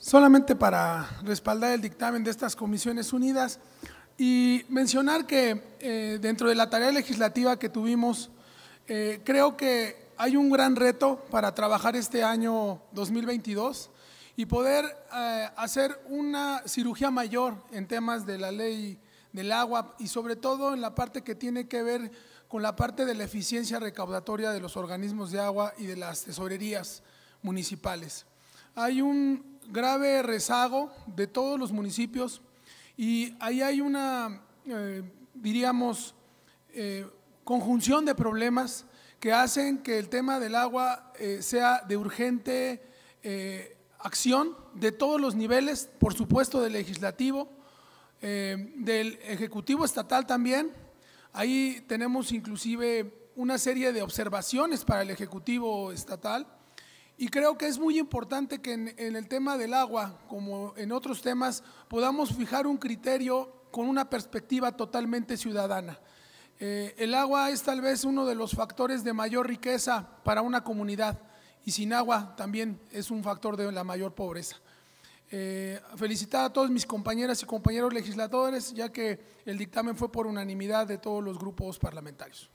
solamente para respaldar el dictamen de estas comisiones unidas y mencionar que eh, dentro de la tarea legislativa que tuvimos, eh, creo que hay un gran reto para trabajar este año 2022 y poder eh, hacer una cirugía mayor en temas de la ley del agua y sobre todo en la parte que tiene que ver con la parte de la eficiencia recaudatoria de los organismos de agua y de las tesorerías municipales hay un grave rezago de todos los municipios y ahí hay una, eh, diríamos, eh, conjunción de problemas que hacen que el tema del agua eh, sea de urgente acción de todos los niveles, por supuesto del legislativo, del ejecutivo estatal también. Ahí tenemos inclusive una serie de observaciones para el ejecutivo estatal y creo que es muy importante que en, el tema del agua, como en otros temas, podamos fijar un criterio con una perspectiva totalmente ciudadana. Eh, el agua es tal vez uno de los factores de mayor riqueza para una comunidad y sin agua también es un factor de la mayor pobreza. Eh, felicitar a todos mis compañeras y compañeros legisladores, ya que el dictamen fue por unanimidad de todos los grupos parlamentarios.